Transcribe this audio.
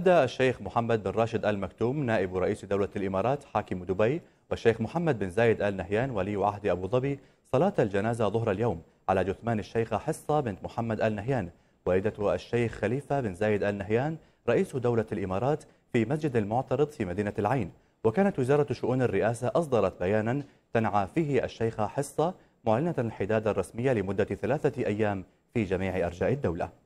أدى الشيخ محمد بن راشد آل مكتوم نائب رئيس دولة الإمارات حاكم دبي والشيخ محمد بن زايد آل نهيان ولي عهد أبو ظبي صلاة الجنازة ظهر اليوم على جثمان الشيخة حصة بنت محمد آل نهيان والدة الشيخ خليفة بن زايد آل نهيان رئيس دولة الإمارات في مسجد المعترض في مدينة العين وكانت وزارة شؤون الرئاسة أصدرت بيانا تنعى فيه الشيخة حصة معلنة الحداد الرسمية لمدة ثلاثة أيام في جميع أرجاء الدولة